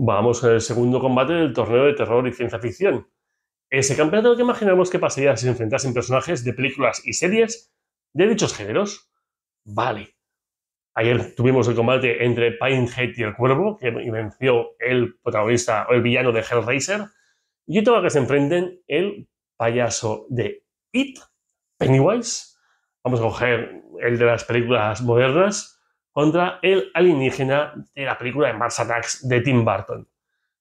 Vamos al segundo combate del torneo de terror y ciencia ficción. Ese campeonato que imaginamos que pasaría si se enfrentasen personajes de películas y series de dichos géneros. Vale. Ayer tuvimos el combate entre Pinehead y el Cuervo, que venció el protagonista o el villano de Hellraiser. Y hoy toca que se enfrenten el payaso de It, Pennywise. Vamos a coger el de las películas modernas contra el alienígena de la película de Mars Attacks de Tim Burton.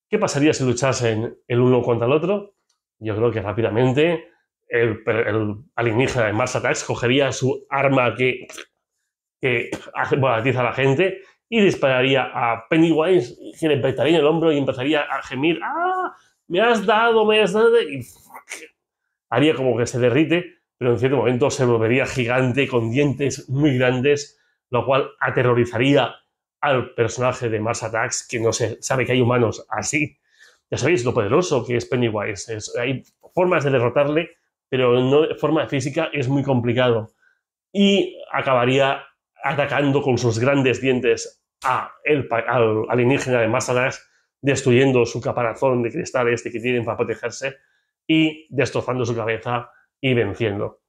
¿Qué pasaría si luchasen el uno contra el otro? Yo creo que rápidamente el, alienígena de Mars Attacks cogería su arma que, que volatiza a la gente y dispararía a Pennywise, que le petaría el hombro y empezaría a gemir. ¡Ah! Me has dado, me has dado. Y haría como que se derrite, pero en cierto momento se volvería gigante con dientes muy grandes lo cual aterrorizaría al personaje de Mars Attacks, que no se sabe que hay humanos así. Ya sabéis lo poderoso que es Pennywise. hay formas de derrotarle, pero no de forma física es muy complicado. Y acabaría atacando con sus grandes dientes a el, al alienígena de Mars Attacks, destruyendo su caparazón de cristales este que tienen para protegerse y destrozando su cabeza y venciendo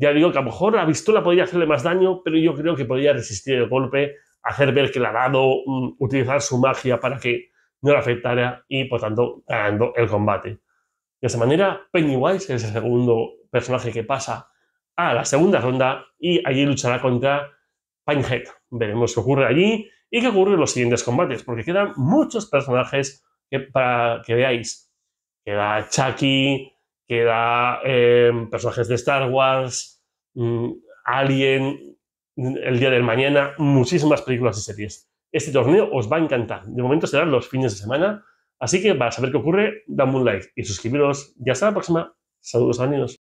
ya digo que a lo mejor la pistola podría hacerle más daño, pero yo creo que podría resistir el golpe, hacer ver que la ha dado, mm, utilizar su magia para que no la afectara y por tanto ganando el combate. De esa manera, Pennywise es el segundo personaje que pasa a la segunda ronda y allí luchará contra Pinehead. Veremos qué ocurre allí y qué ocurre en los siguientes combates, porque quedan muchos personajes que, para que veáis. Queda Chucky, que da em, personajes de Star Wars, mm, Alien, mm, El Día del Mañana, muchísimas películas y series. Este torneo os va a encantar. De momento será los fines de semana, así que para saber qué ocurre, dame un like y suscribiros. Ya hasta la próxima. Saludos, amigos.